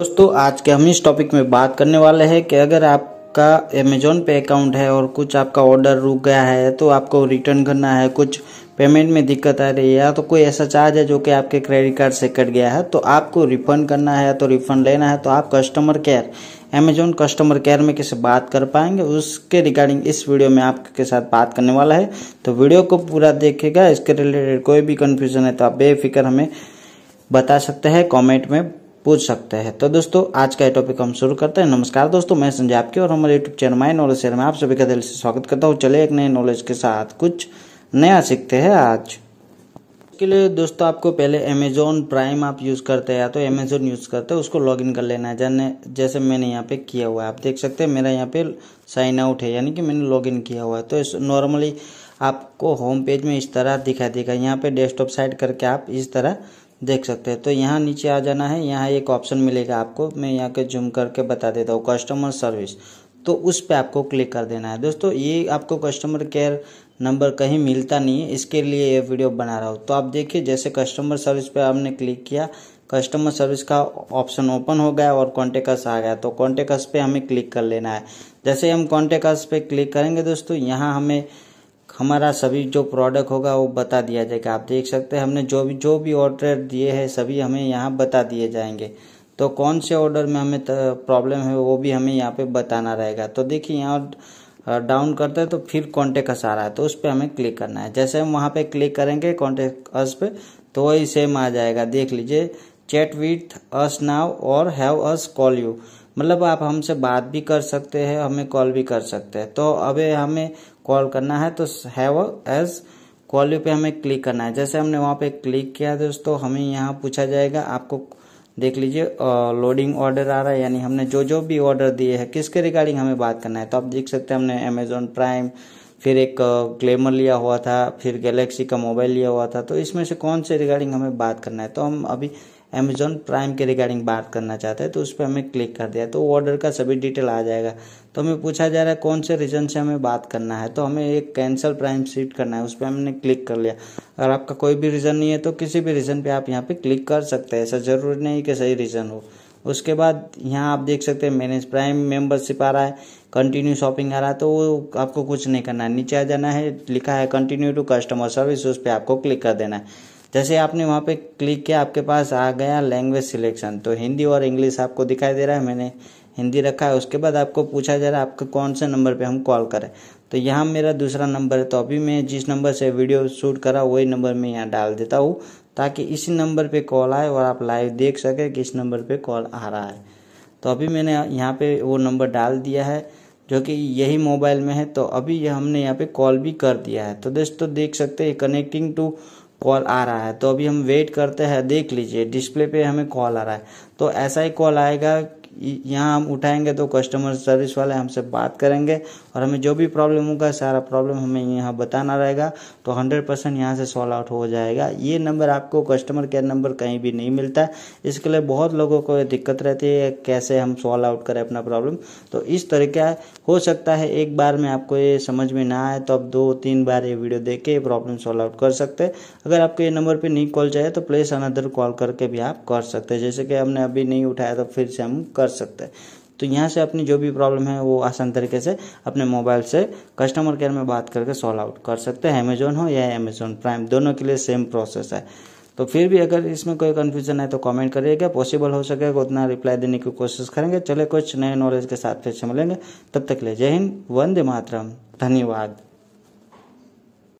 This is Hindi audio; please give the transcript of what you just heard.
दोस्तों आज के हम इस टॉपिक में बात करने वाले हैं कि अगर आपका अमेजोन पे अकाउंट है और कुछ आपका ऑर्डर रुक गया है तो आपको रिटर्न करना है कुछ पेमेंट में दिक्कत आ रही है या तो कोई ऐसा चार्ज है जो कि आपके क्रेडिट कार्ड से कट गया है तो आपको रिफंड करना है या तो रिफंड लेना है तो आप customer care Amazon customer care में कैसे बात कर पाएंगे उसके रिगार्डिंग इस वीडियो में आपके साथ बात करने वाला है तो वीडियो को पूरा देखेगा इसके रिलेटेड कोई भी कन्फ्यूजन है तो आप बेफिक्र हमें बता सकते हैं कॉमेंट में पूछ सकते हैं तो दोस्तों आज का ये टॉपिक हम शुरू करते हैं नमस्कार दोस्तों मैं संजय आपके और हमारे YouTube channel my knowledge share में आप सभी का दिल से स्वागत करता हूँ चले एक नए नॉलेज के साथ कुछ नया सीखते हैं आज के लिए दोस्तों आपको पहले अमेजोन प्राइम आप यूज़ करते हैं या तो अमेजोन यूज़ करते हैं उसको लॉगिन कर लेना है जैसे जैसे मैंने यहाँ पे किया हुआ है आप देख सकते हैं मेरा यहाँ पे साइन आउट है यानी कि मैंने लॉगिन किया हुआ है तो नॉर्मली आपको होम पेज में इस तरह दिखाई देगा यहाँ पे डेस्कटॉप साइड करके आप इस तरह देख सकते हैं तो यहाँ नीचे आ जाना है यहाँ एक ऑप्शन मिलेगा आपको मैं यहाँ के जूम करके बता देता हूँ कस्टमर सर्विस तो उस पर आपको क्लिक कर देना है दोस्तों ये आपको कस्टमर केयर नंबर कहीं मिलता नहीं है इसके लिए ये वीडियो बना रहा हूँ तो आप देखिए जैसे कस्टमर सर्विस पर आपने क्लिक किया कस्टमर सर्विस का ऑप्शन ओपन हो गया और कॉन्टेक्ट आ गया तो कॉन्टेक्ट पे हमें क्लिक कर लेना है जैसे हम कॉन्टेक्ट पे क्लिक करेंगे दोस्तों यहाँ हमें हमारा सभी जो प्रोडक्ट होगा वो बता दिया जाएगा आप देख सकते हैं हमने जो भी जो भी ऑर्डर दिए हैं सभी हमें यहाँ बता दिए जाएंगे तो कौन से ऑर्डर में हमें प्रॉब्लम है वो भी हमें यहाँ पे बताना रहेगा तो देखिए यहाँ डाउन करते हैं तो फिर कॉन्टेक्ट अस आ रहा है तो उस पर हमें क्लिक करना है जैसे हम वहाँ पर क्लिक करेंगे कॉन्टेक्ट अस पे तो वही सेम आ जाएगा देख लीजिए चैट विथ अस नाव और हैव अस कॉल यू मतलब आप हमसे बात भी कर सकते हैं हमें कॉल भी कर सकते हैं तो अभी हमें कॉल करना है तो हैव एज कॉल पे हमें क्लिक करना है जैसे हमने वहाँ पे क्लिक किया दोस्तों हमें यहाँ पूछा जाएगा आपको देख लीजिए लोडिंग ऑर्डर आ रहा है यानी हमने जो जो भी ऑर्डर दिए हैं किसके रिगार्डिंग हमें बात करना है तो आप देख सकते हैं हमने अमेजोन प्राइम फिर एक ग्लेमर लिया हुआ था फिर गैलेक्सी का मोबाइल लिया हुआ था तो इसमें से कौन से रिगार्डिंग हमें बात करना है तो हम अभी अमेजोन प्राइम के रिगार्डिंग बात करना चाहते हैं तो उस पर हमें क्लिक कर दिया तो ऑर्डर का सभी डिटेल आ जाएगा तो हमें पूछा जा रहा है कौन से रीज़न से हमें बात करना है तो हमें एक कैंसिल प्राइम सीट करना है उस पर हमने क्लिक कर लिया अगर आपका कोई भी रीज़न नहीं है तो किसी भी रीज़न पे आप यहाँ पे क्लिक कर सकते हैं ऐसा ज़रूरी नहीं कि सही रीज़न हो उसके बाद यहाँ आप देख सकते हैं मैनेज प्राइम मेंबरशिप आ रहा है कंटिन्यू शॉपिंग आ रहा है तो वो आपको कुछ नहीं करना है नीचे आ जाना है लिखा है कंटिन्यू टू कस्टमर सर्विस उस पर आपको क्लिक कर देना है जैसे आपने वहाँ पे क्लिक किया आपके पास आ गया लैंग्वेज सिलेक्शन तो हिंदी और इंग्लिश आपको दिखाई दे रहा है मैंने हिंदी रखा है उसके बाद आपको पूछा जा रहा है आपके कौन से नंबर पे हम कॉल करें तो यहाँ मेरा दूसरा नंबर है तो अभी मैं जिस नंबर से वीडियो शूट करा वही नंबर मैं यहाँ डाल देता हूँ ताकि इसी नंबर पे कॉल आए और आप लाइव देख सकें कि इस नंबर पे कॉल आ रहा है तो अभी मैंने यहाँ पे वो नंबर डाल दिया है जो कि यही मोबाइल में है तो अभी यह हमने यहाँ पे कॉल भी कर दिया है तो दोस्तों तो देख सकते हैं कनेक्टिंग टू कॉल आ रहा है तो अभी हम वेट करते हैं देख लीजिए डिस्प्ले पे हमें कॉल आ रहा है तो ऐसा ही कॉल आएगा यहाँ हम उठाएंगे तो कस्टमर सर्विस वाले हमसे बात करेंगे और हमें जो भी प्रॉब्लम होगा सारा प्रॉब्लम हमें यहाँ बताना रहेगा तो हंड्रेड परसेंट यहाँ से सॉल्व आउट हो जाएगा ये नंबर आपको कस्टमर केयर नंबर कहीं भी नहीं मिलता इसके लिए बहुत लोगों को दिक्कत रहती है कैसे हम सॉल्व आउट करें अपना प्रॉब्लम तो इस तरीका हो सकता है एक बार में आपको ये समझ में ना आए तो आप दो तीन बार ये वीडियो देख के प्रॉब्लम सॉल्व आउट कर सकते हैं अगर आपको ये नंबर पर नहीं कॉल चाहिए तो प्लेस अनदर कॉल करके भी आप कर सकते हैं जैसे कि हमने अभी नहीं उठाया तो फिर से हम कर सकते हैं तो यहाँ से अपनी जो भी प्रॉब्लम है वो आसान तरीके से अपने मोबाइल से कस्टमर केयर में बात करके सॉल्व आउट कर सकते हैं अमेजोन हो या अमेजोन प्राइम दोनों के लिए सेम प्रोसेस है तो फिर भी अगर इसमें कोई कन्फ्यूजन है तो कमेंट करिएगा पॉसिबल हो सकेगा उतना रिप्लाई देने की कोशिश करेंगे चले कुछ नए नॉलेज के साथ फिर से मिलेंगे तब तक ले जय हिंद वंदे मातरम धन्यवाद